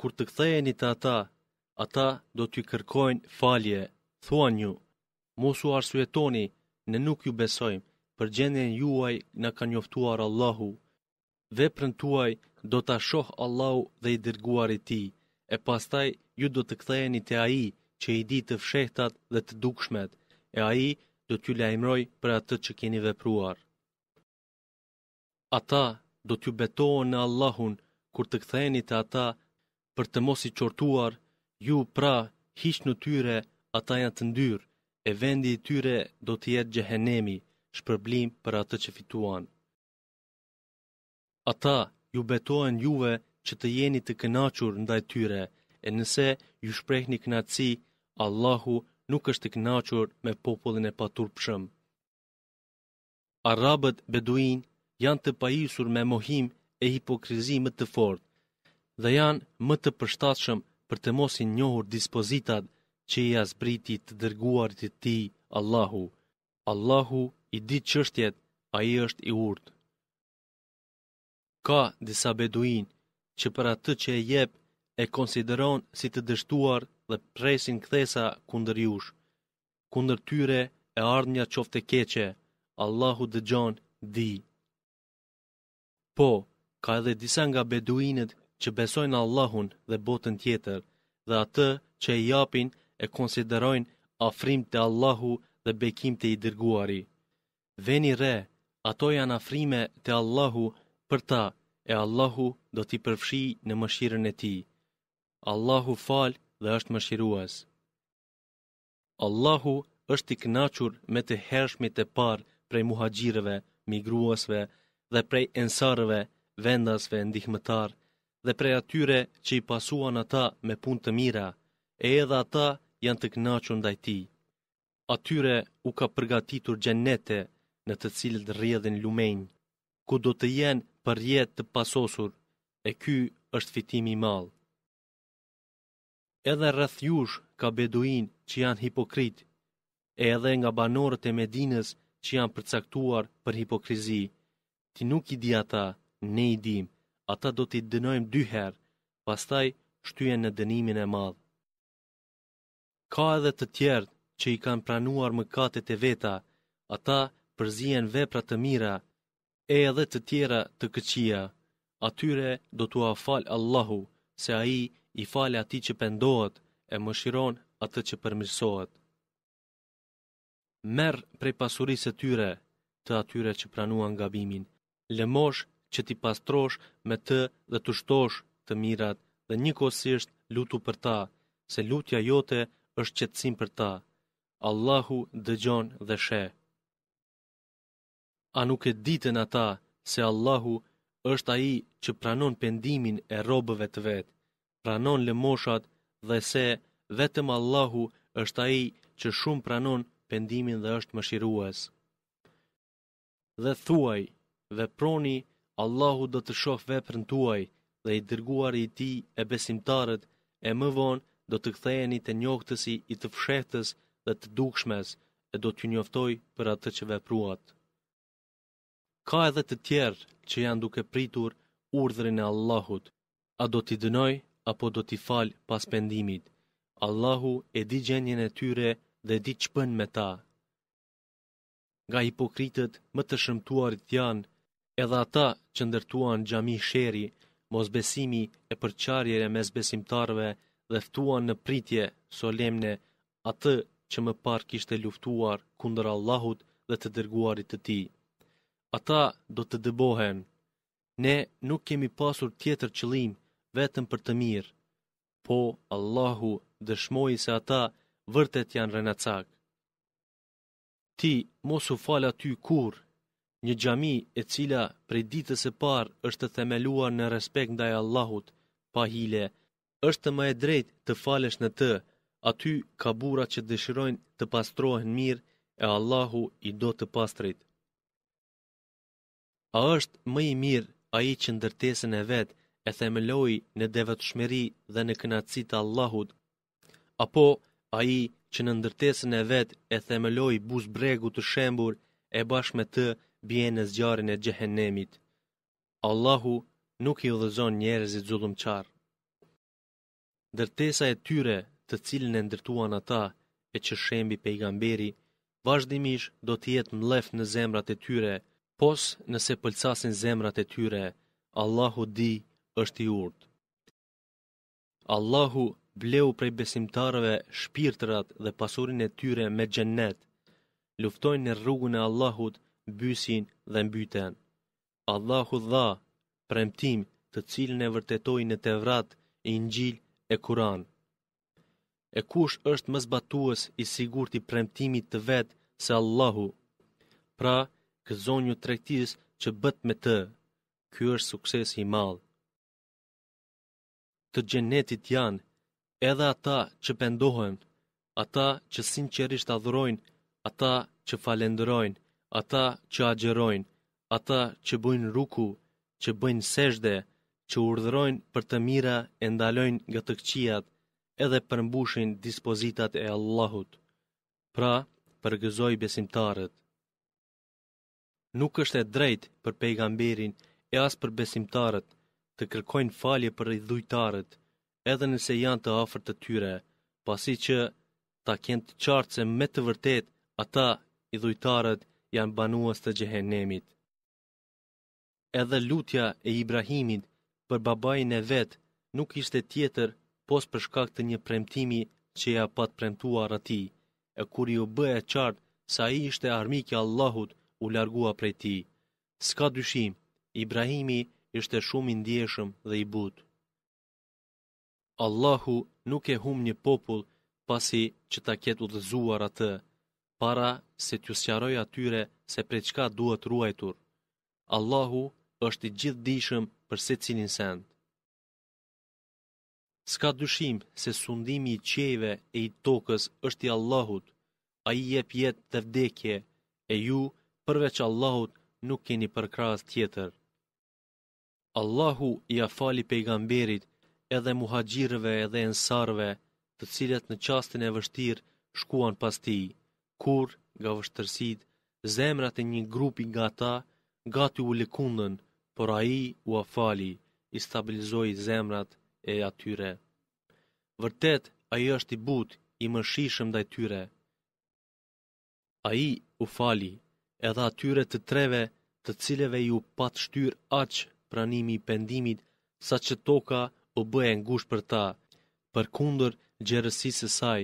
kur të kthejeni të ata, ata do t'ju kërkojnë falje, thuan ju, mos u arsuetoni, ne nuk ju besojmë, për gjendjen juaj në ka njoftuar Allahu, veprën tuaj do t'a shohë Allahu dhe i dërguar i ti, e pastaj ju do të ktheheni të aji që i di të fshehtat dhe të dukshmet, e aji do t'ju lajmëroj për atë që keni vepruar. Ata do t'ju betohen në Allahun, kur të ktheheni të ata për të mos i qortuar, ju pra hiq në tyre ata janë të ndyrë, e vendi i tyre do të jetë gjehenemi, shpërblim për atë që fituan. Ata ju betohen juve që të jeni të kënachur ndaj tyre, e nëse ju shprehni kënaci, Allahu nuk është të kënachur me popullin e patur pëshëm. Arabët beduin janë të pajisur me mohim e hipokrizimet të fort, dhe janë më të përshtatshëm për të mos i njohur dispozitat që i azbriti të dërguar të ti, Allahu. Allahu i di qështjet, a i është i urtë. Ka disa beduin që për atë që e jep e konsideron si të dështuar dhe presin kthesa kundër jush. Kundër tyre e ardhnja qofte keqe, Allahu dëgjon di. Po, ka edhe disa nga beduinët që besojnë Allahun dhe botën tjetër dhe atë që i japin e konsiderojnë afrim të Allahu dhe bekim të i dërguari. Veni re, ato janë afrime të Allahu për ta e Allahu do t'i përfshi në mëshirën e ti. Allahu fal dhe është mëshiruas. Allahu është i knachur me të hershmi të parë prej muhajgjireve, migruasve dhe prej ensarëve, vendasve, ndihmetarë, dhe prej atyre që i pasuan ata me punë të mira, e edhe ata janë të knaqën ndaj ti. Atyre u ka përgatitur xhenete në të cilët rrjedhin lumej, ku do të jenë për jetë të pasosur, e ky është fitimi i madh. Edhe rreth jush ka beduin që janë hipokrit, e edhe nga banorët e Medinës që janë përcaktuar për hipokrizi. Ti nuk i di ata, ne i dimë ata do t'i dënojmë dy herë, pastaj shtyen në dënimin e madhë. Ka edhe të tjerë që i kanë pranuar mëkatet e veta, ata përzien vepra të mira, e edhe të tjera të këqia, atyre do t'u afal Allahu, se a i i fale ati që pendohet e më shiron atë që përmirsohet. Merë prej pasurisë tyre të atyre që pranuan gabimin, lëmosh që ti pastrosh me të dhe të shtosh të mirat, dhe kosisht lutu për ta, se lutja jote është qëtësim për ta. Allahu dëgjon dhe she. A nuk e ditën ata, se Allahu është aji që pranon pendimin e robëve të vetë, pranon lëmoshat, dhe se vetëm Allahu është aji që shumë pranon pendimin dhe është më shiruës. Dhe thuaj dhe proni, Allahu do të shoh veprën tuaj dhe i dërguar i ti e besimtarët e më vonë do të ktheheni të njohtësi i të fshehtës dhe të dukshmes e do t'ju njoftoj për atë që vepruat. Ka edhe të tjerë që janë duke pritur urdhrin e Allahut, a do t'i dënoj apo do t'i falë pas pendimit. Allahu e di gjenjen e tyre dhe di që me ta. Ga hipokritët më të shëmtuarit janë, edhe ata që ndërtuan gjami sheri, mos besimi e përqarjere mes besimtarve dhe ftuan në pritje solemne atë që më par kishtë e luftuar kundër Allahut dhe të dërguarit të ti. Ata do të dëbohen, ne nuk kemi pasur tjetër qëlim vetëm për të mirë, po Allahu dëshmoj se ata vërtet janë rënacak. Ti mos u fala ty kurë, një gjami e cila prej ditës e parë është të themeluar në respekt ndaj Allahut, pa hile, është të më e drejt të falesh në të, aty ka bura që dëshirojnë të pastrohen mirë e Allahu i do të pastrit. A është më i mirë a i që ndërtesën e vetë e themeloi në devet shmeri dhe në kënatësi të Allahut, apo a i që në ndërtesën e vetë e themeloi buzbregu të shembur e bashkë me të bje në zgjarin e gjehenemit. Allahu nuk i dhezon njerëzit zullum qarë. Dërtesa e tyre të cilën e ndërtuan ata e që shembi pejgamberi, vazhdimish do jetë mlef në zemrat e tyre, pos nëse pëlcasin zemrat e tyre, Allahu di është i urtë. Allahu bleu prej besimtarëve shpirtrat dhe pasurin e tyre me gjennet, luftojnë në rrugun e Allahut mbysin dhe mbyten. Allahu dha premtim të cilën e vërtetojnë në Tevrat, Injil e Kur'an. E kush është më zbatues i sigurt i premtimit të vet se Allahu? Pra, që zonjë tregtisë që bët me të, ky është suksesi i madh. Të xhenetit janë edhe ata që pendohen, ata që sinqerisht adhurojnë, ata që falenderojnë, ata që agjerojnë, ata që bëjnë ruku, që bëjnë seshde, që urdhërojnë për të mira e ndalojnë nga të këqijat, edhe përmbushin dispozitat e Allahut. Pra, përgëzoj besimtarët. Nuk është e drejt për pejgamberin e asë për besimtarët të kërkojnë falje për i dhujtarët, edhe nëse janë të afer të tyre, pasi që ta kjenë të qartë se me të vërtet ata i dhujtarët janë banuas të gjehenemit. Edhe lutja e Ibrahimit për babajin e vetë nuk ishte tjetër pos për shkak të një premtimi që ja pat premtuar ati, e kur ju bë e qartë sa i ishte armikja Allahut u largua prej ti. Ska dyshim, Ibrahimi ishte shumë indjeshëm dhe i but. Allahu nuk e hum një popull pasi që ta ketë u dhëzuar atë, para se t'ju sqaroj atyre se për çka duhet ruajtur. Allahu është i gjithdijshëm për secilin send. S'ka dyshim se sundimi i qeve e i tokës është i Allahut. Ai jep jetë të vdekje e ju përveç Allahut nuk keni përkras tjetër. Allahu i ja afali pejgamberit edhe muhaxhirëve edhe ensarve, të cilët në çastin e vështirë shkuan pas tij kur nga vështërsit zemrat e një grupi nga ta gati u lëkundën, por a i u afali i stabilizoi zemrat e atyre. Vërtet, a i është i but, i më shishëm dhe tyre. A i u fali, edhe atyre të treve të cileve ju pat shtyr aqë pranimi i pendimit, sa që toka u bëhe ngush për ta, për kundër gjerësisë saj,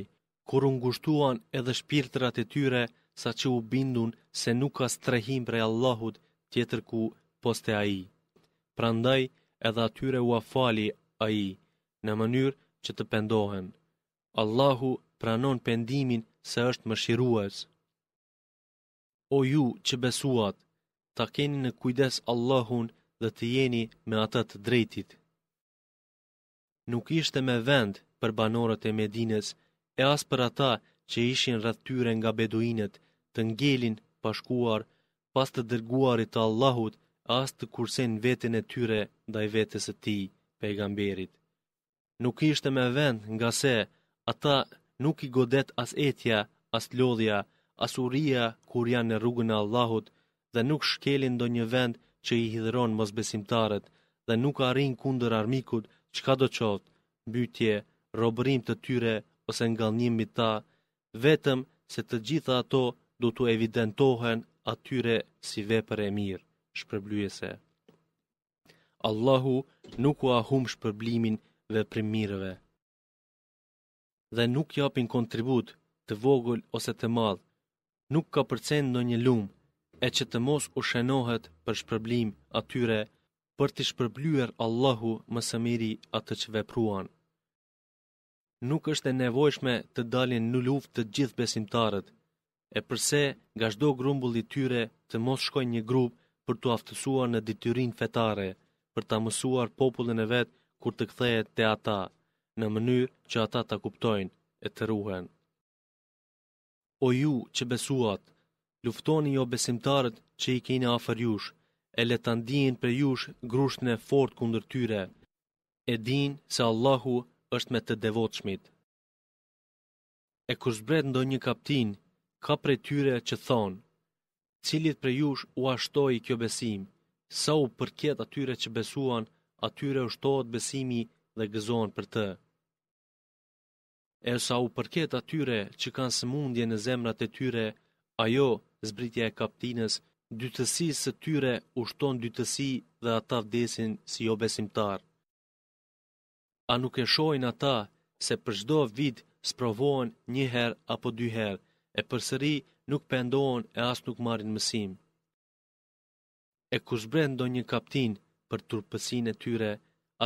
kur ngushtuan edhe shpirtrat e tyre, sa që u bindun se nuk ka strehim prej Allahut tjetër ku poste a i. Pra ndaj, edhe atyre u afali a i, në mënyrë që të pendohen. Allahu pranon pendimin se është më shiruës. O ju që besuat, ta keni në kujdes Allahun dhe të jeni me atët drejtit. Nuk ishte me vend për banorët e Medinës, e as për ata që ishin rrët tyre nga beduinet, të ngelin pashkuar, pas të dërguarit të Allahut, as të kursen vetin e tyre da i vetës e ti, pejgamberit. Nuk ishte me vend nga se, ata nuk i godet as etja, as lodhja, as uria kur janë në rrugën e Allahut, dhe nuk shkelin do një vend që i hidhron mos besimtaret, dhe nuk arin kunder armikut, qka do qotë, bytje, robërim të tyre, ose nga njimi ta, vetëm se të gjitha ato do të evidentohen atyre si vepër e mirë, shpërblujese. Allahu nuk u ahum shpërblimin dhe primireve, dhe nuk japin kontribut të vogël ose të madhë, nuk ka përcen në një lumë, e që të mos u shenohet për shpërblim atyre për të shpërblyer Allahu më së miri atë që vepruan nuk është e nevojshme të dalin në luft të gjithë besimtarët, e përse nga shdo grumbull i tyre të mos shkojnë një grup për të aftësuar në dityrin fetare, për të mësuar popullin e vetë kur të kthejet të ata, në mënyrë që ata të kuptojnë e të ruhen. O ju që besuat, luftoni jo besimtarët që i kene afer jush, e le të për jush grushtën e fort kundër tyre, e dinë se Allahu është me të devotshmit. E kur zbret ndonjë kaptin, ka prej tyre që thonë, cilit prej jush u ashtoi kjo besim, sa u përket atyre që besuan, atyre u shtohet besimi dhe gëzohen për të. E sa u përket atyre që kanë sëmundje në zemrat e tyre, ajo, zbritja e kaptinës, dytësi së tyre u shton dytësi dhe ata vdesin si jo besimtarë a nuk e shojnë ata se për çdo vit sprovohen një herë apo dy herë e përsëri nuk pendohen e as nuk marrin mësim. E kur zbren ndonjë kaptin për turpësinë e tyre,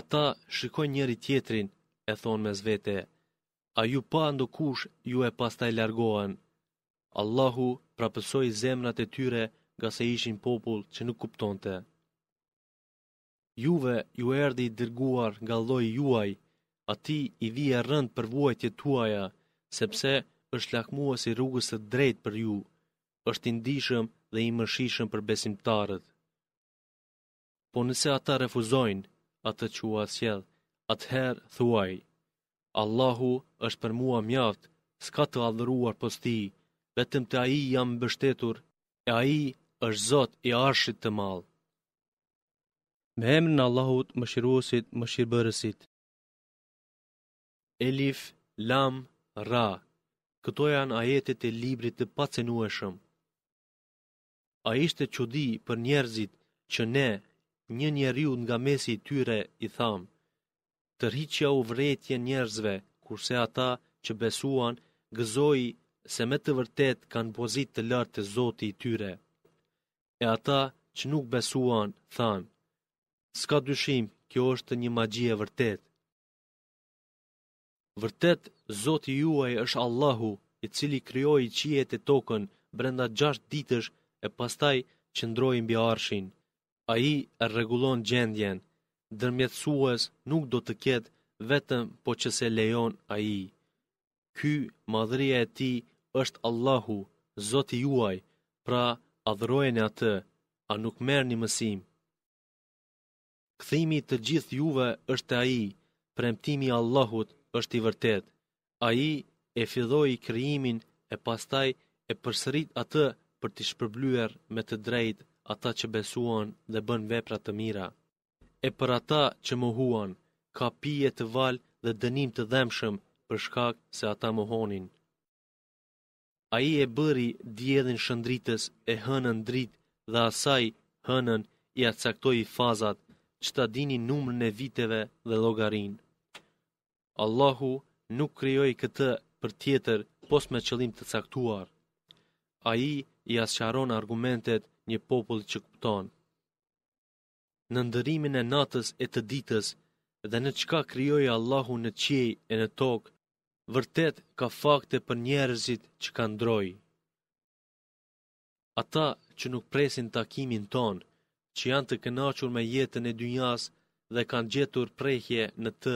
ata shikojnë njëri tjetrin e thonë mes vete, a ju pa ndo kush ju e pasta taj largohen. Allahu prapësoj zemrat e tyre nga se ishin popull që nuk kuptonte juve ju erdi i dirguar nga loj juaj, ati i vija rënd për vojtje tuaja, sepse është lakmua si rrugës të drejt për ju, është i ndishëm dhe i mëshishëm për besimtarët. Po nëse ata refuzojnë, atë që u asjedh, atëherë thuaj, Allahu është për mua mjaftë, s'ka të adhëruar posti, vetëm të aji jam bështetur, e aji është zot i arshit të malë. Me emrin në Allahut, më shiruosit, më shirëbërësit. Elif, Lam, Ra, këto janë ajetet e librit të pacenueshëm. A ishte qudi për njerëzit që ne, një njeriu nga mesi tyre, i thamë, të rriqja u vretje njerëzve, kurse ata që besuan, gëzoi se me të vërtet kanë pozit të lartë të zoti i tyre. E ata që nuk besuan, thanë, s'ka dyshim, kjo është një magji e vërtet. Vërtet, Zotë juaj është Allahu, i cili kryoj i qijet e tokën, brenda gjasht ditësh, e pastaj qëndrojnë bja arshin. A i e regulon gjendjen, dërmjetësues nuk do të ketë, vetëm po që se lejon a i. Ky, madhëria e ti, është Allahu, Zotë juaj, pra, adhërojnë atë, a nuk merë një mësim, Kthimi të gjithë juve është ai, premtimi i Allahut është i vërtet. Ai e filloi krijimin e pastaj e përsërit atë për të shpërblyer me të drejtë ata që besuan dhe bën vepra të mira. E për ata që mohuan, ka pije të val dhe dënim të dhemshëm për shkak se ata mohonin. A i e bëri djedhin shëndritës e hënën drit dhe asaj hënën i atësaktoj i fazat që ta dini numër në viteve dhe logarin. Allahu nuk krijoi këtë për tjetër pos me qëllim të caktuar. A i i argumentet një popull që këpton. Në ndërimin e natës e të ditës dhe në qka krijoi Allahu në qiej e në tokë, vërtet ka fakte për njerëzit që ka ndroj. Ata që nuk presin takimin tonë, që janë të kënaqur me jetën e dynjas dhe kanë gjetur prehje në të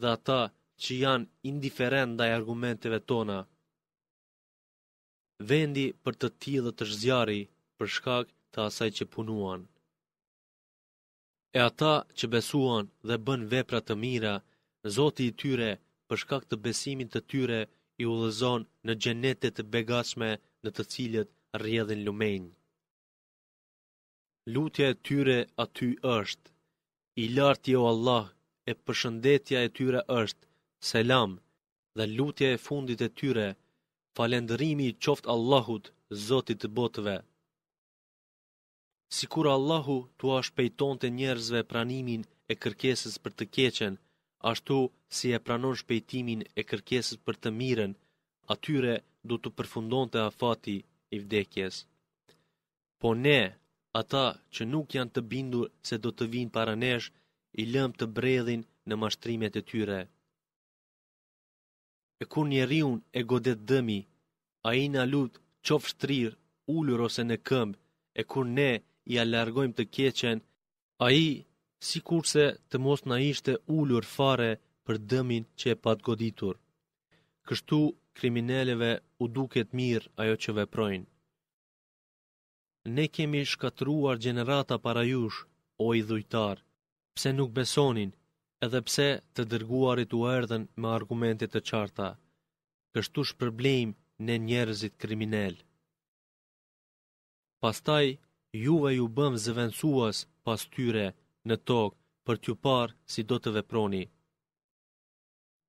dhe ata që janë indiferent ndaj argumenteve tona. Vendi për të tillë të zgjarri për shkak të asaj që punuan. E ata që besuan dhe bën vepra të mira, Zoti i tyre për shkak të besimit të tyre i udhëzon në xhenete të begatshme në të cilët rrjedhin lumenjë lutja e tyre aty është. I lartë jo Allah, e përshëndetja e tyre është, selam, dhe lutja e fundit e tyre, falendërimi i qoft Allahut, Zotit të botëve. Sikur Allahu të ashtë pejton të njerëzve pranimin e kërkesës për të keqen, ashtu si e pranon shpejtimin e kërkesës për të miren, atyre du të përfundon të afati i vdekjes. Po ne, ata që nuk janë të bindur se do të vinë para nesh, i lëm të bredhin në mashtrimet e tyre. E kur një riun e godet dëmi, a i në lutë qof shtrir, ullur ose në këmbë, e kur ne i alargojmë të keqen, a i si kurse të mos në ishte ullur fare për dëmin që e pat goditur. Kështu, kriminelleve u duket mirë ajo që veprojnë ne kemi shkatruar gjenerata para jush, o i dhujtar, pse nuk besonin, edhe pse të dërguarit u erdhen me argumentit të qarta, kështu shpërblejmë në njerëzit kriminel. Pastaj, juve ju bëm zëvensuas pas tyre në tokë për t'ju parë si do të veproni.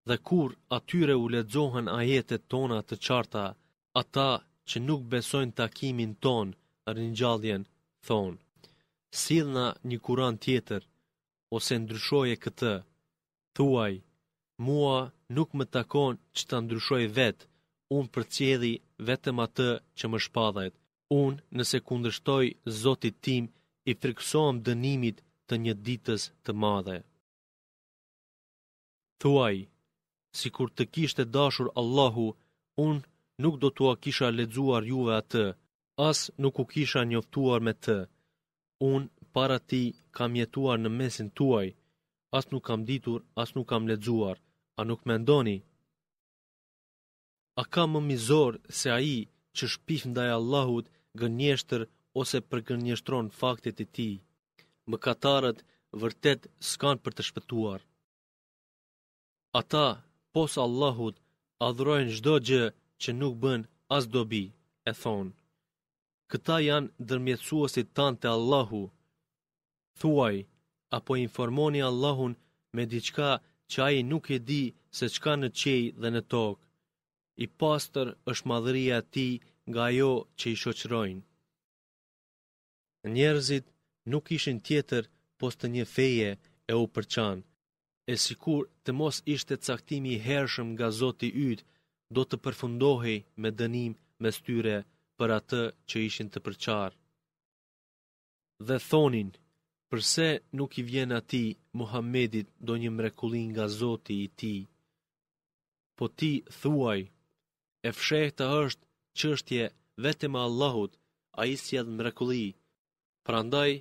Dhe kur atyre u ledzohen ajetet tona të qarta, ata që nuk besojnë takimin tonë, rinjalljen thonë, silna një kuran tjetër, ose ndryshoje këtë, thuaj, mua nuk më takon që të ndryshoj vetë, unë për cjedi vetëm atë që më shpadhet. Unë nëse kundrështoj zotit tim, i friksoam dënimit të një ditës të madhe. Thuaj, si kur të kishte dashur Allahu, unë nuk do të kisha ledzuar juve atë, as nuk u kisha njoftuar me të. Unë para ti kam jetuar në mesin tuaj, as nuk kam ditur, as nuk kam ledzuar, a nuk me ndoni? A ka më mizor se a i që shpif ndaj Allahut gënjeshtër ose për gënjeshtron faktet e ti? Më katarët vërtet s'kan për të shpëtuar. Ata, pos Allahut, adhrojnë gjdo gjë që nuk bën as dobi, e thonë këta janë dërmjetësuesit tanë të Allahu. Thuaj, apo informoni Allahun me diçka që ai nuk e di se çka në qej dhe në tokë. I pastër është madhëria e tij nga ajo që i shoqërojnë. Njerëzit nuk ishin tjetër pos të një feje e u përçanë, E sikur të mos ishte caktimi i hershëm nga Zoti yt, do të përfundohej me dënim me tyre për atë që ishin të përqarë. Dhe thonin, përse nuk i vjen ati Muhammedit do një mrekullin nga Zoti i ti, po ti thuaj, e fshehta është qështje vetëm Allahut, a i si edhe mrekulli, prandaj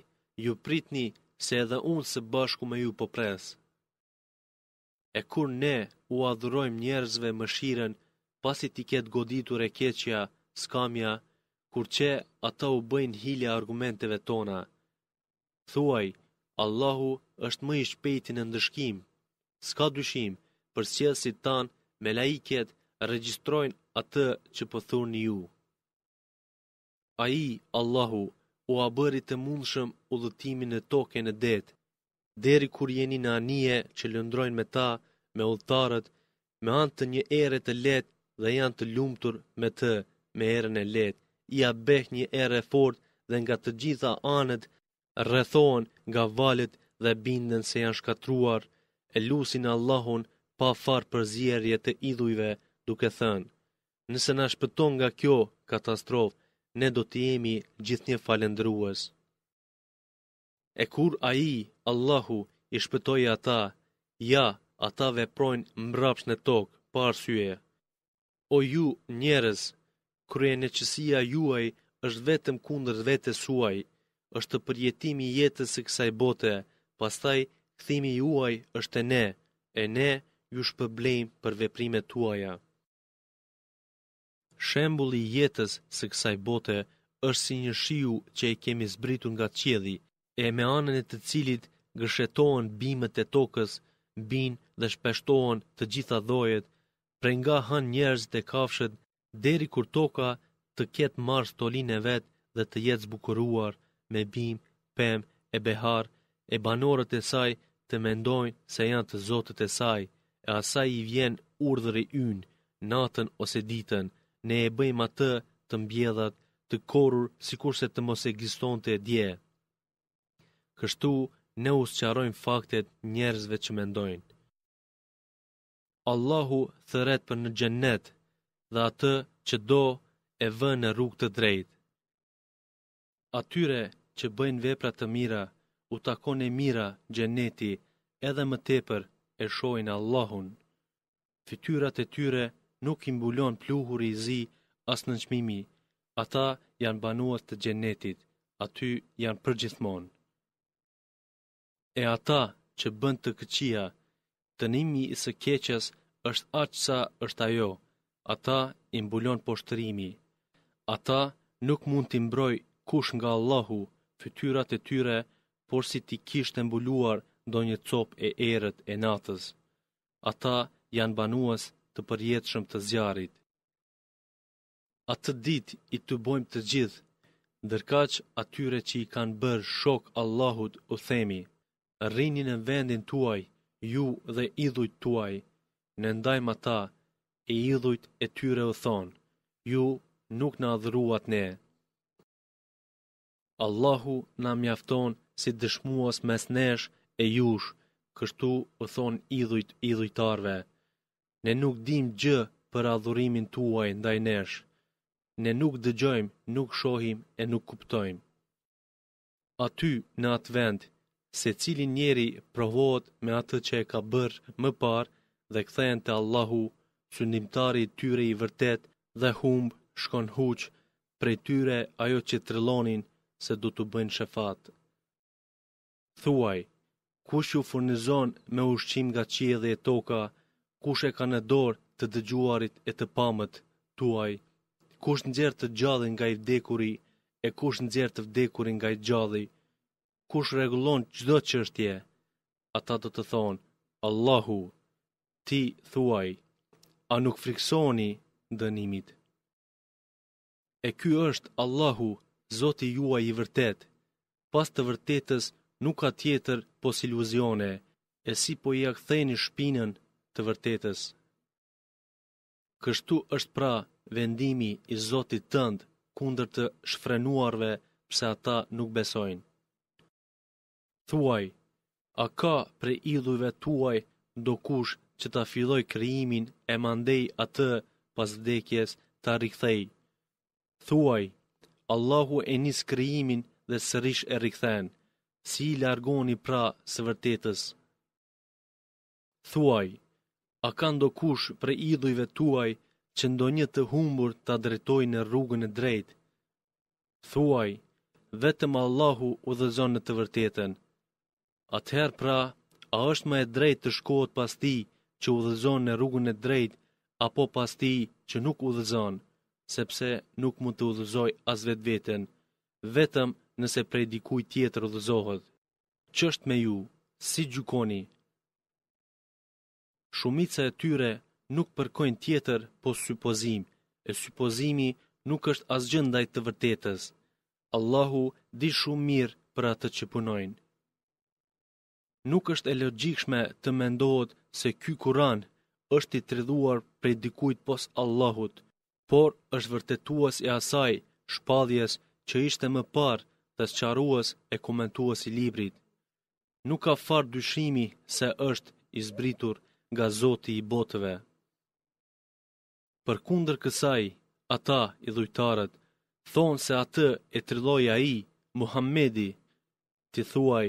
ju pritni se edhe unë së bashku me ju po presë. E kur ne u adhurojmë njerëzve më shiren, pasi ti ketë goditur e keqja, skamja, kur që ata u bëjnë hilja argumenteve tona. Thuaj, Allahu është më i shpejti në ndëshkim, s'ka dyshim për sjesit tanë me laiket registrojnë atë që pëthur po një ju. A i, Allahu, u a bëri të mundshëm u dhëtimin e toke në detë, deri kur jeni në anije që lëndrojnë me ta, me ullëtarët, me antë një ere të letë dhe janë të lumëtur me të, me erën e letë, i a beh një ere fort dhe nga të gjitha anët rrethohen nga valet dhe bindën se janë shkatruar, e lusin Allahun pa farë për zjerje të idhujve duke thënë. Nëse na shpëton nga kjo katastrofë, ne do të jemi gjithë një falendrues. E kur a i, Allahu, i shpëtoj ata, ja, ata veprojnë mbrapsh në tokë, pa syje. O ju, njerës, krye neqësia juaj është vetëm kundër vetës suaj, është të përjetimi jetës e kësaj bote, pastaj këthimi juaj është e ne, e ne ju shpëblejmë për veprimet tuaja. Shembuli jetës së kësaj bote është si një shiu që i kemi zbritur nga qedhi, e me anën e të cilit gëshetohen bimet e tokës, bin dhe shpeshtohen të gjitha dhojet, pre nga han njerëz dhe kafshet deri kur toka të ketë marrë stolin e vetë dhe të jetë zbukuruar me bim, pem, e behar, e banorët e saj të mendojnë se janë të zotët e saj, e asaj i vjen urdhëri ynë, natën ose ditën, ne e bëjmë atë të mbjellat të korur si kurse të mos e gjiston të Kështu, ne usqarojmë faktet njerëzve që mendojnë. Allahu thëret për në gjennetë dhe atë që do e vë në rrug të drejtë. Atyre që bëjnë vepra të mira, u takon e mira gjeneti, edhe më tepër e shohin Allahun. Fytyrat e tyre nuk i mbulon pluhuri i zi as në çmimi. Ata janë banuar të xhenetit, aty janë përgjithmonë. E ata që bën të këqija, dënimi i së keqes është aq sa është ajo ata imbulon poshtërimi. Ata nuk mund t'i mbroj kush nga Allahu fytyrat e tyre, por si ti kisht e mbuluar do një cop e erët e natës. Ata janë banuas të përjetëshëm të zjarit. A të dit i të bojmë të gjithë, ndërkaq atyre që i kanë bërë shok Allahut u themi, rrinin në vendin tuaj, ju dhe idhujt tuaj, në ndajmë ata e idhujt e tyre u thonë, ju nuk në adhruat ne. Allahu në mjafton si dëshmuas mes nesh e jush, kështu u thonë idhujt idhujtarve. Ne nuk dim gjë për adhurimin tuaj ndaj nesh. Ne nuk dëgjojmë, nuk shohim e nuk kuptojmë. Aty në atë vend, se cilin njeri provohet me atë që e ka bërë më parë dhe kthehen te Allahu Sundimtari i tyre i vërtet dhe humb shkon huq prej tyre ajo që trillonin se do të bëjnë shefat. Thuaj, kush ju furnizon me ushqim nga qie dhe toka, kush e ka në dorë të dëgjuarit e të pamët, tuaj, kush nxjerr të gjallin nga i vdekuri e kush nxjerr të vdekurin nga i gjalli, kush rregullon çdo çështje, ata do të thonë Allahu. Ti thuaj, a nuk friksoni dënimit. E ky është Allahu, Zoti juaj i vërtet, pas të vërtetës nuk ka tjetër pos iluzione, e si po i aktheni shpinën të vërtetës. Kështu është pra vendimi i Zotit tënd kundër të shfrenuarve pse ata nuk besojnë. Thuaj, a ka pre idhujve tuaj do kush që ta filloj kriimin e mandej atë pas vdekjes të rikthej. Thuaj, Allahu e njës kriimin dhe sërish e rikthen, si i largoni pra së vërtetës. Thuaj, a ka ndo kush për idhujve tuaj që ndo një të humbur të adretoj në rrugën e drejt? Thuaj, vetëm Allahu u dhe zonë të vërtetën. Atëher pra, a është më e drejt të shkohet pas ti, që udhëzon në rrugën e drejt, apo pas ti që nuk udhëzon, sepse nuk mund të udhëzoj as vetë vetën, vetëm nëse prej dikuj tjetër udhëzohet. është me ju, si gjukoni? Shumica e tyre nuk përkojnë tjetër po supozim, e supozimi nuk është asgjë ndaj të vërtetës. Allahu di shumë mirë për atë që punojnë. Nuk është e logjikshme të mendohet se ky Kur'an është i tridhuar prej dikujt pos Allahut, por është vërtetuas e asaj shpadhjes që ishte më parë të qaruas e komentuas i librit. Nuk ka farë dyshimi se është izbritur nga zoti i botëve. Për kundër kësaj, ata i dhujtarët, thonë se atë e trilloj a i, Muhammedi, ti thuaj,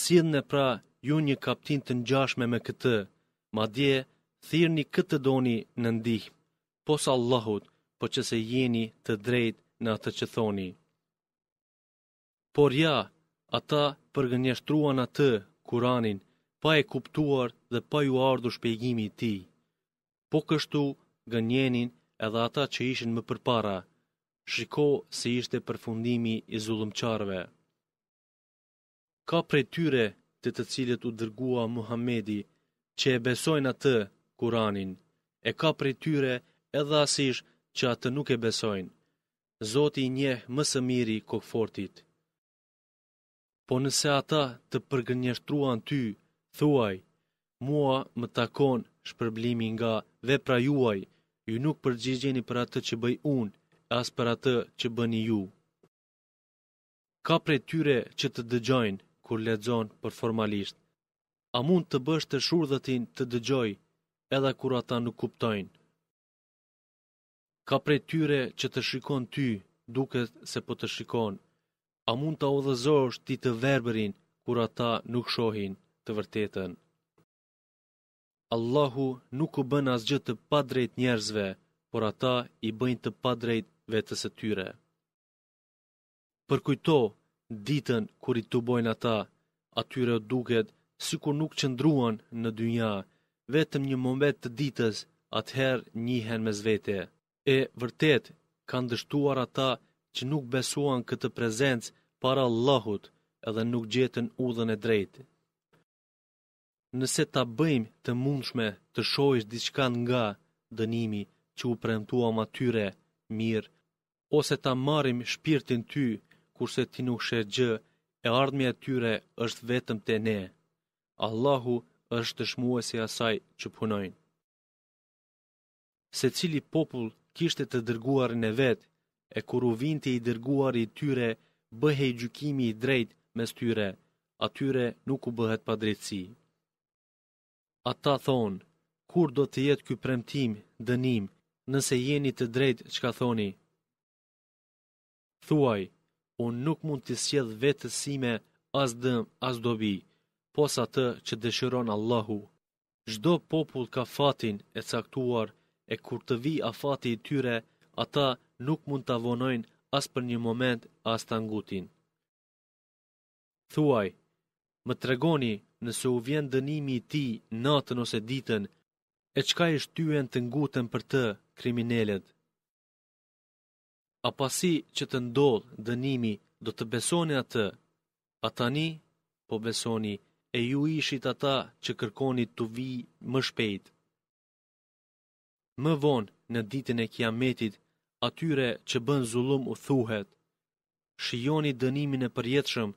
sidhën e pra ju një kaptin të njashme me këtë, ma dje, një këtë doni në ndih, posë Allahut, po që se jeni të drejt në atë që thoni. Por ja, ata përgënjështruan atë, kuranin, pa e kuptuar dhe pa ju ardu shpejgimi ti. Po kështu, gënjenin edhe ata që ishin më përpara, shiko se ishte përfundimi i zullumqarve ka prej tyre të të cilët u dërgua Muhammedi që e besojnë atë Kuranin, e ka prej tyre edhe asish që atë nuk e besojnë. Zoti i njeh më së miri kokfortit. Po nëse ata të përgënjeshtruan ty, thuaj, mua më takon shpërblimi nga vepra juaj, ju nuk përgjigjeni për atë që bëj unë, as për atë që bëni ju. Ka prej tyre që të dëgjojnë, kur lexon për formalisht. A mund të bësh të shurdhëtin të dëgjoj edhe kur ata nuk kuptojnë? Ka prej tyre që të shikon ty, duket se po të shikon. A mund të odhëzosh ti të verberin kur ata nuk shohin të vërtetën? Allahu nuk u bën asgjë të padrejt njerëzve, por ata i bëjnë të padrejt vetës e tyre. Përkujto ditën kur i tubojnë ata, atyre duket si kur nuk qëndruan në dynja, vetëm një moment të ditës atëherë njihen me zvete. E vërtet, kanë dështuar ata që nuk besuan këtë prezencë para Allahut edhe nuk gjetën udhën e drejtë. Nëse ta bëjmë të mundshme të shojsh diçka nga dënimi që u premtuam atyre, mirë, ose ta marrim shpirtin ty kurse ti nuk shë gjë, e ardhme atyre është vetëm të ne. Allahu është dëshmua si asaj që punojnë. Se cili popull kishte të dërguar në vetë, e kur u vinte i dërguar i tyre, bëhe i gjukimi i drejt mes tyre, atyre nuk u bëhet pa drejtësi. Ata thonë, kur do të jetë kjë premtim, dënim, nëse jeni të drejtë që ka thoni? Thuaj, unë nuk mund të sjedh vetësime, sime as dëm, as dobi, pos atë që dëshiron Allahu. Zdo popull ka fatin e caktuar, e kur të vi a fati i tyre, ata nuk mund të avonojnë as për një moment as të ngutin. Thuaj, më tregoni nëse u vjen dënimi i ti natën ose ditën, e qka ishtë tyen të ngutën për të kriminelet? a pasi që të ndodhë dënimi do të besoni atë, a tani po besoni e ju ishit ata që kërkoni të vi më shpejt. Më vonë në ditën e kiametit, atyre që bën zulum u thuhet, shioni dënimin e përjetëshëm,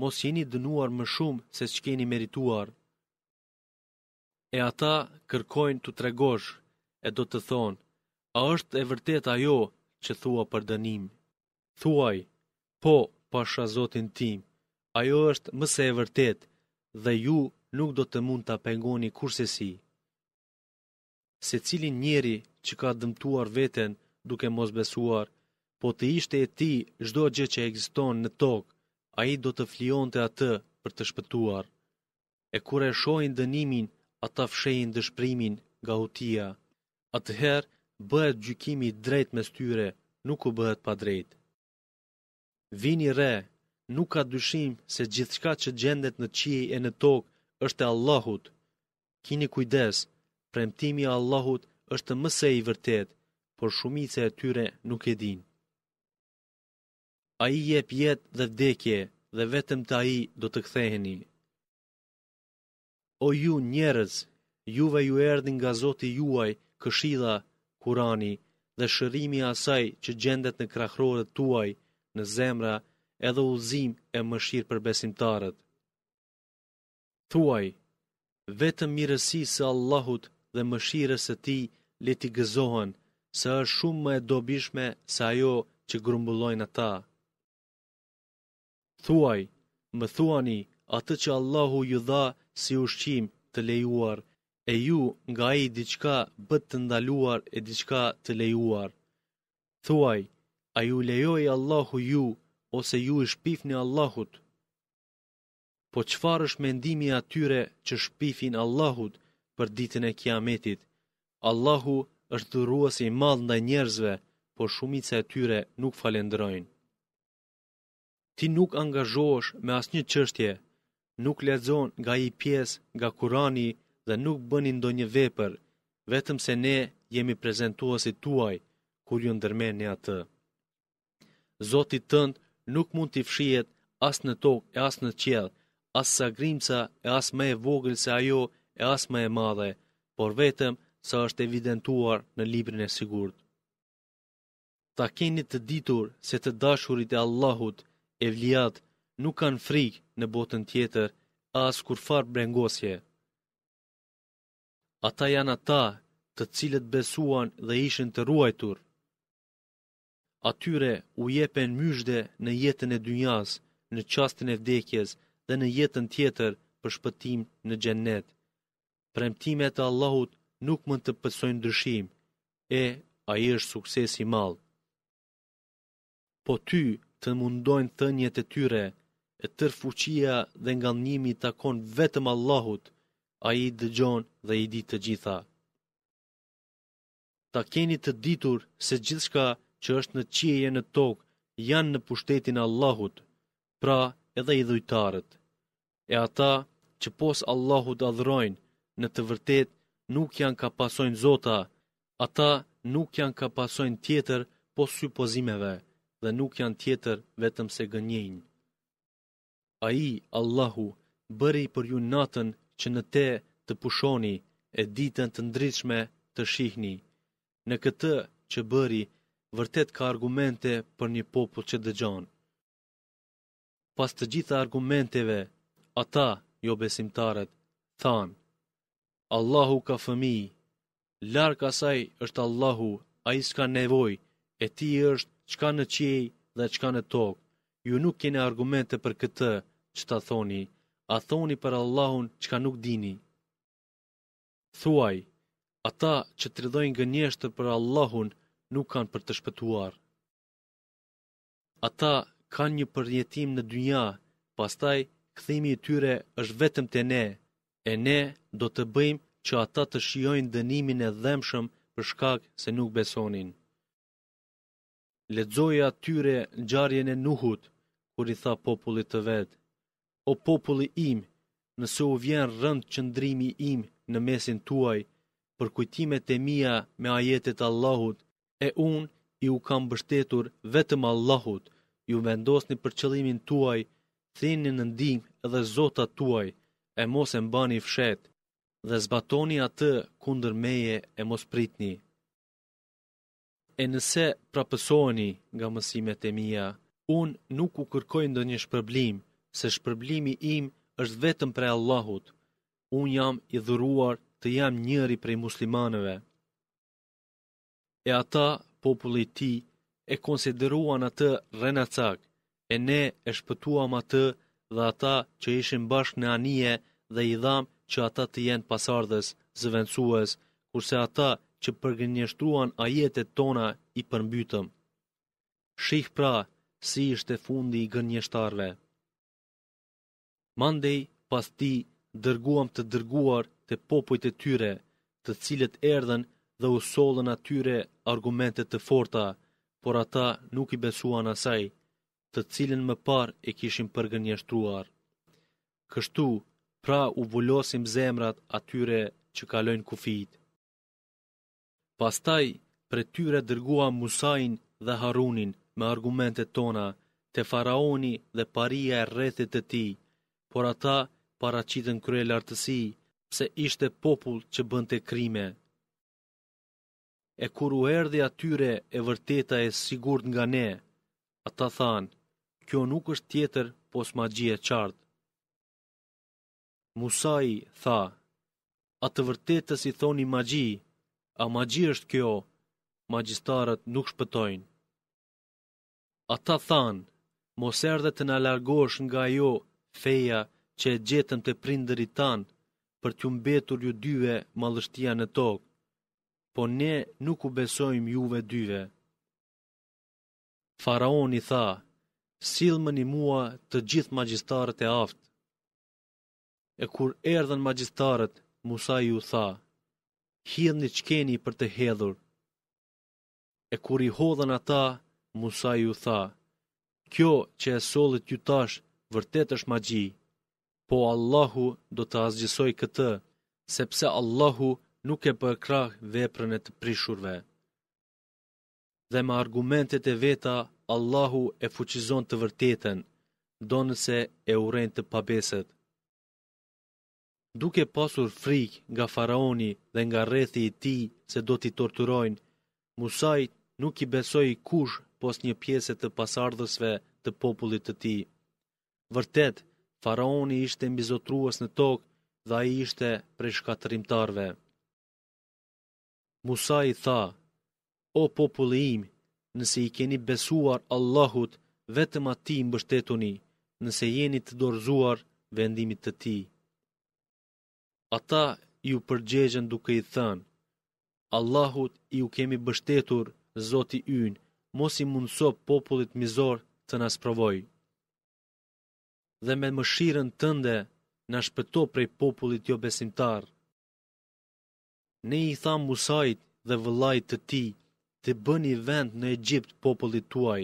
mos jeni dënuar më shumë se që keni merituar. E ata kërkojnë të tregosh, e do të thonë, a është e vërtet ajo që thua për dënim. Thuaj, po, pasha zotin tim, ajo është mëse e vërtet dhe ju nuk do të mund të apengoni kurse si. Se cilin njeri që ka dëmtuar veten duke mos besuar, po të ishte e ti zdo gjë që egziston në tok, a i do të flion të atë për të shpëtuar. E kure shojnë dënimin, ata fshejnë dëshprimin, gautia. Atëherë, bëhet gjykimi i drejt mes tyre, nuk u bëhet pa drejt. Vini re, nuk ka dyshim se gjithçka që gjendet në qiej e në tokë është e Allahut. Kini kujdes, premtimi i Allahut është më së i vërtet, por shumica e tyre nuk e dinë. A i jep jetë dhe vdekje, dhe vetëm të a i do të ktheheni. O ju njerëz, juve ju erdin nga zoti juaj, këshida Kurani dhe shërimi asaj që gjendet në krachrorët tuaj në zemra edhe ullzim e mëshirë për besimtarët. Tuaj, vetëm mirësi se Allahut dhe mëshirës e ti leti gëzohen, se është shumë më e dobishme se ajo që grumbullojnë ata. Tuaj, më thuani atë që Allahu ju dha si ushqim të lejuar, e ju nga i diçka bët të ndaluar e diçka të lejuar. Thuaj, a ju lejoj Allahu ju, ose ju i shpifni Allahut? Po qëfar është mendimi atyre që shpifin Allahut për ditën e kiametit? Allahu është dhuruas i madh ndaj njerëzve, po shumica e tyre nuk falendrojnë. Ti nuk angazhohesh me asnjë çështje, nuk lexon nga i pjesë nga Kurani, dhe nuk bëni ndonjë vepër, vetëm se ne jemi prezentuasit tuaj kur ju ndërmeni atë. Zoti tënd nuk mund t'i fshihet as në tokë e as në qiell, as sa grimca e as më e vogël se ajo e as më e madhe, por vetëm sa është evidentuar në librin e sigurt. Ta keni të ditur se të dashurit e Allahut, evliat, nuk kanë frikë në botën tjetër, as kur farë brengosje. Ata janë ata të cilët besuan dhe ishin të ruajtur. Atyre u jepen myshde në jetën e dynjas, në qastin e vdekjes dhe në jetën tjetër për shpëtim në gjennet. Premtimet e Allahut nuk mund të pësojnë dërshim, e a i është sukses i malë. Po ty të mundojnë të njët e tyre, e tërfuqia dhe nga njimi takon vetëm Allahut, a i dëgjon dhe i di të gjitha. Ta keni të ditur se gjithshka që është në qieje në tokë janë në pushtetin Allahut, pra edhe i dhujtarët. E ata që pos Allahut adhrojnë në të vërtet nuk janë ka pasojnë zota, ata nuk janë ka pasojnë tjetër pos supozimeve dhe nuk janë tjetër vetëm se gënjenjë. A i, Allahu, bëri për ju natën që në te të pushoni e ditën të ndritshme të shihni. Në këtë që bëri, vërtet ka argumente për një popull që dëgjon. Pas të gjitha argumenteve, ata, jo besimtarët, thanë, Allahu ka fëmi, larkë asaj është Allahu, a i s'ka nevoj, e ti është qka në qiej dhe qka në tokë, ju nuk kene argumente për këtë që ta thoni, a thoni për Allahun që ka nuk dini. Thuaj, ata që të rridojnë gënjeshtër për Allahun nuk kanë për të shpëtuar. Ata kanë një përjetim në dynja, pastaj këthimi i tyre është vetëm të ne, e ne do të bëjmë që ata të shiojnë dënimin e dhemshëm për shkak se nuk besonin. Ledzoja tyre në gjarjen e nuhut, kur i tha popullit të vetë, o populli im, nëse u vjen rënd qëndrimi im në mesin tuaj, për kujtimet e mia me ajetet Allahut, e unë i u kam bështetur vetëm Allahut, ju vendosni për qëllimin tuaj, thinin në ndim edhe zota tuaj, e mos e mbani fshet, dhe zbatoni atë kundër meje e mos pritni. E nëse prapësoni nga mësimet e mia, unë nuk u kërkoj ndë një shpërblim, se shpërblimi im është vetëm prej Allahut. Unë jam i dhuruar të jam njëri prej muslimanëve. E ata, populli ti, e konsideruan atë renacak, e ne e shpëtuam atë dhe ata që ishin bashk në anije dhe i dham që ata të jenë pasardhës, zëvendësues, kurse ata që përgënjështruan ajetet tona i përmbytëm. Shih pra, si ishte fundi i gënjështarve. Mandej pas ti dërguam të dërguar të popojt e tyre, të cilët erdhen dhe usollën atyre argumentet të forta, por ata nuk i besuan asaj, të cilën më par e kishim përgënjështruar. Kështu, pra u vullosim zemrat atyre që kalojnë kufit. Pastaj, për tyre dërgua Musain dhe Harunin me argumentet tona, të faraoni dhe paria e rrethit të ti, por ata paracitën krye lartësi, pse ishte popull që bënte krime. E kur u erdhi atyre e vërteta e sigurt nga ne, ata thanë, kjo nuk është tjetër pos magji e qartë. Musai tha, atë vërtetës i thoni magji, a magji është kjo, magjistarët nuk shpëtojnë. Ata thanë, mos erdhe të në largosh nga jo feja që e gjetëm të prindëri tanë për t'ju mbetur ju dyve malështia në tokë, po ne nuk u besojmë juve dyve. Faraon i tha, silë më një mua të gjithë magjistarët e aftë. E kur erdhen magjistarët, Musa ju tha, hidhë një qkeni për të hedhur. E kur i hodhen ata, Musa ju tha, kjo që e solit ju tashë vërtet është magji. Po Allahu do të azgjësoj këtë, sepse Allahu nuk e përkrah veprën e të prishurve. Dhe me argumentet e veta, Allahu e fuqizon të vërtetën, do nëse e uren të pabeset. Duke pasur frik nga faraoni dhe nga rethi i ti se do t'i torturojnë, Musajt nuk i besoj i kush pos një pjeset të pasardhësve të popullit të ti. Vërtet, faraoni ishte mbizotruas në tokë dhe a i ishte prej shkatërimtarve. Musa i tha, o popullë im, nëse i keni besuar Allahut, vetëm ati i mbështetuni, nëse jeni të dorzuar vendimit të ti. Ata ju përgjegjen duke i thënë, Allahut ju kemi bështetur, Zoti yn, mos i mundso popullit mizor të provojë dhe me mëshiren tënde në shpëto prej popullit jo besimtar. Ne i tham musajt dhe vëllajt të ti të bëni vend në Egjipt popullit tuaj,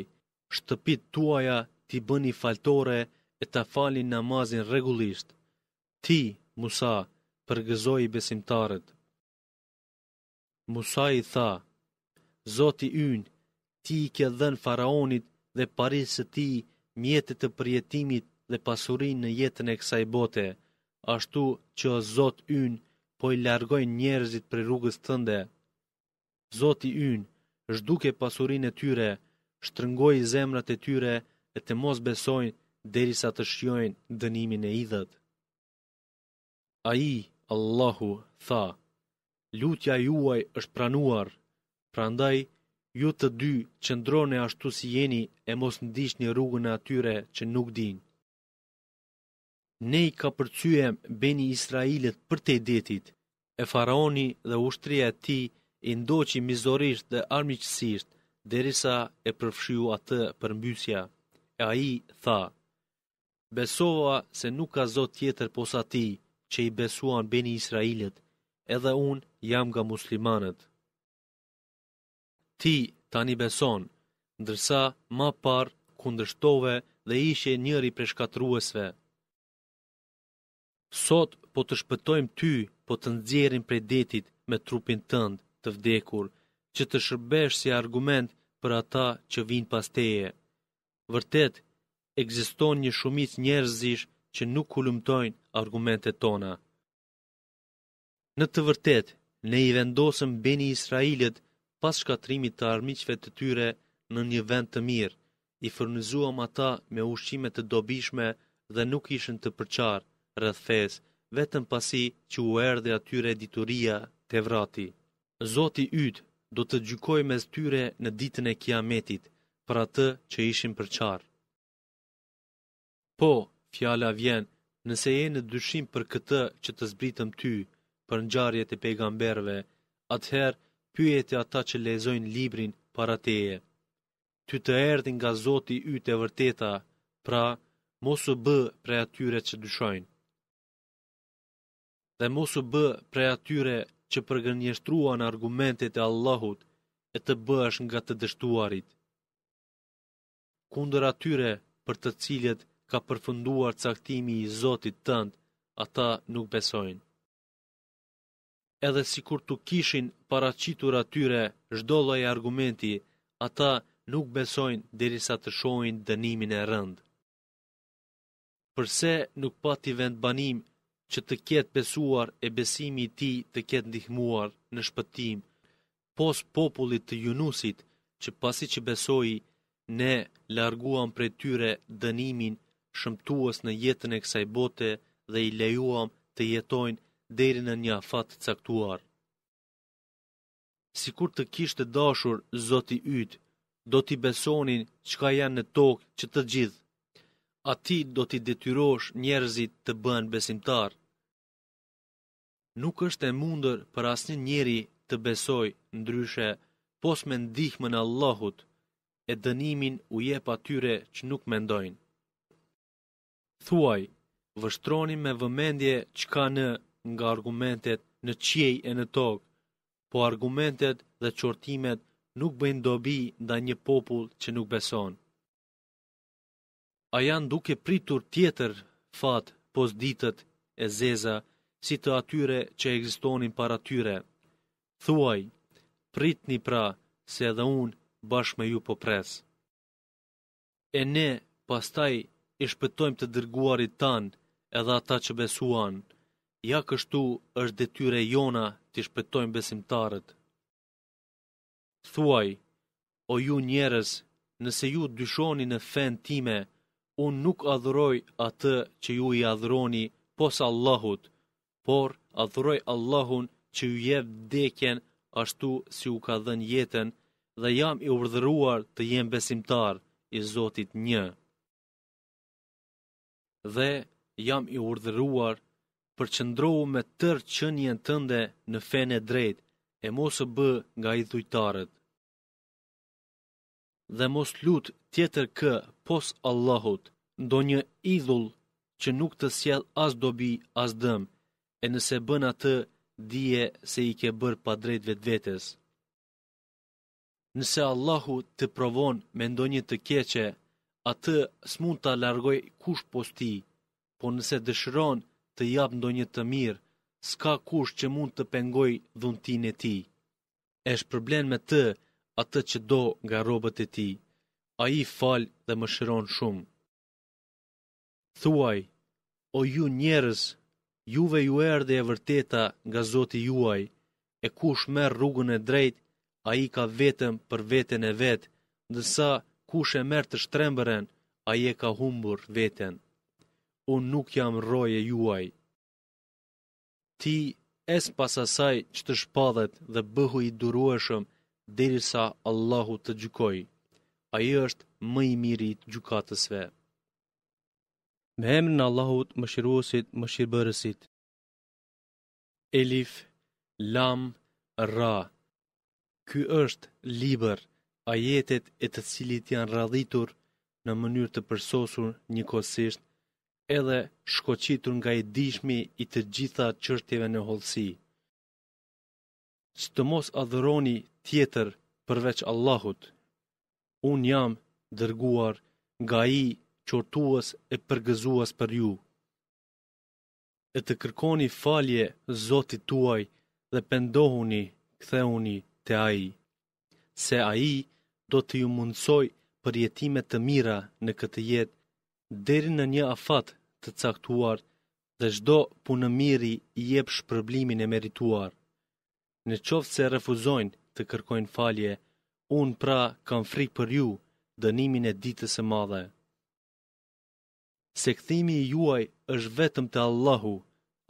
shtëpit tuaja të bëni faltore e të falin namazin regullisht. Ti, musa, përgëzoj i besimtarët. Musa i tha, Zoti ynë, ti i kje dhen faraonit dhe parisë ti mjetët të përjetimit dhe pasurin në jetën e kësaj bote, ashtu që zotë yn po i largojnë njerëzit për rrugës tënde. Zoti yn, shduke pasurin e tyre, shtrëngoj zemrat e tyre e të mos besojnë derisa të shjojnë dënimin e idhët. A i, Allahu, tha, lutja juaj është pranuar, prandaj, ju të dy qëndrone ashtu si jeni e mos ndisht një rrugën e atyre që nuk dinë ne i ka përcyem beni Israelit për te detit, e faraoni dhe ushtria ti i ndoqi mizorisht dhe armiqësisht, derisa e përfshiu atë për mbysja. E a i tha, besova se nuk ka zot tjetër posa ti që i besuan beni Israelit, edhe unë jam nga muslimanët. Ti tani beson, ndërsa ma par kundështove dhe ishe njëri për shkatruesve. Sot po të shpëtojmë ty, po të nxjerrim prej detit me trupin tënd të vdekur, që të shërbesh si argument për ata që vijnë pas teje. Vërtet ekziston një shumicë njerëzish që nuk humbtojnë argumentet tona. Në të vërtetë, ne i vendosëm Beni Israilit pas shkatrimit të armiqve të tyre në një vend të mirë, i fërnizuam ata me ushqime të dobishme dhe nuk ishën të përqarë rrëth fes, vetëm pasi që u erdhe atyre dituria të vrati. Zoti ytë do të gjykoj mes tyre në ditën e kiametit, për atë që ishim përqar. Po, fjala vjen, nëse e në dyshim për këtë që të zbritëm ty, për njarjet e pejgamberve, atëherë pyet e ata që lezojnë librin para teje. Ty të erdin nga zoti ytë e vërteta, pra, mosu bë pre atyre që dyshojnë dhe mos u bë për atyre që përgënjështruan argumentet e Allahut e të bësh nga të dështuarit. Kundër atyre për të cilet ka përfunduar caktimi i Zotit tënd, ata nuk besojnë. Edhe si kur të kishin paracitur atyre zhdolloj argumenti, ata nuk besojnë derisa të shojnë dënimin e rënd. Përse nuk pati vend banim që të ketë besuar e besimi i tij të ketë ndihmuar në shpëtim pos popullit të Yunusit që pasi që besoi ne larguam prej tyre dënimin shëmtuas në jetën e kësaj bote dhe i lejuam të jetojnë deri në një afat të caktuar sikur të kishte dashur Zoti i yt do t'i besonin çka janë në tokë që të gjithë Ati do t'i detyrosh njerëzit të bën besimtarë nuk është e mundër për asnjë njeri të besoj ndryshe pos me në Allahut e dënimin u jep atyre që nuk mendojnë. Thuaj, vështroni me vëmendje që ka në nga argumentet në qiej e në tokë, po argumentet dhe qortimet nuk bëjnë dobi nda një popull që nuk beson. A janë duke pritur tjetër fat pos ditët e zeza si të atyre që egzistonin par atyre. Thuaj, pritni pra, se edhe unë bashkë me ju po presë. E ne, pastaj, ishpëtojmë shpëtojmë të dërguarit tanë edhe ata që besuan, ja kështu është detyre jona të shpëtojmë besimtarët. Thuaj, o ju njerës, nëse ju dyshoni në fen time, unë nuk adhuroj atë që ju i adhëroni pos Allahut, por adhuroj Allahun që ju jep dekjen ashtu si u ka dhenë jetën dhe jam i urdhëruar të jem besimtar i Zotit një. Dhe jam i urdhëruar për qëndrohu me tërë qënjen tënde në fene e drejt e mos bë nga i dhujtarët. Dhe mos lut tjetër kë pos Allahut, ndo një idhull që nuk të sjell as dobi as dëmë, e nëse bën atë, dije se i ke bërë pa drejt vetë vetës. Nëse Allahu të provon me ndonjë të keqe, atë s'mund të alargoj kush posti, po nëse dëshiron të jap ndonjë të mirë, s'ka kush që mund të pengoj dhuntin e ti. E shpërblen me të atë që do nga robët e ti, a i falë dhe më shëron shumë. Thuaj, o ju njerës juve ju erdhe e vërteta nga Zoti juaj, e kush merr rrugën e drejtë, ai ka vetëm për veten e vet, ndërsa kush e merr të shtrembërën, ai e ka humbur veten. Unë nuk jam roje juaj. Ti es pasasaj që të shpadhet dhe bëhu i durueshëm derisa Allahu të gjykojë. Ai është më i miri i gjykatësve me emrin Allahut më shiruosit më shirëbërësit. Elif, Lam, Ra Ky është liber a jetet e të cilit janë radhitur në mënyrë të përsosur një kosisht edhe shkoqitur nga i dishmi i të gjitha çështjeve në holsi. Së të mos adhëroni tjetër përveç Allahut, unë jam dërguar nga i qortuas e përgëzuas për ju. E të kërkoni falje Zotit tuaj dhe pendohuni, ktheuni te ai, se ai do të ju mundsoj për të mira në këtë jetë deri në një afat të caktuar dhe çdo punë miri i jep shpërblimin e merituar. Në qoftë se refuzojnë të kërkojnë falje, unë pra kam frikë për ju dënimin e ditës e madhe se këthimi juaj është vetëm të Allahu,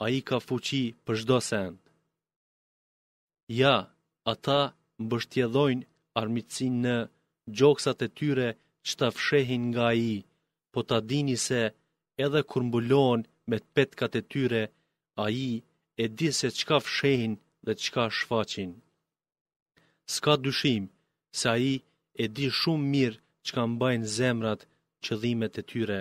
a i ka fuqi për shdo send. Ja, ata bështjedhojnë armitsin në gjoksat e tyre që ta fshehin nga i, po ta dini se edhe kur mbulon me të petkat e tyre, a i e di se qka fshehin dhe qka shfaqin. Ska dyshim se a i e di shumë mirë që ka mbajnë zemrat qëllimet e tyre.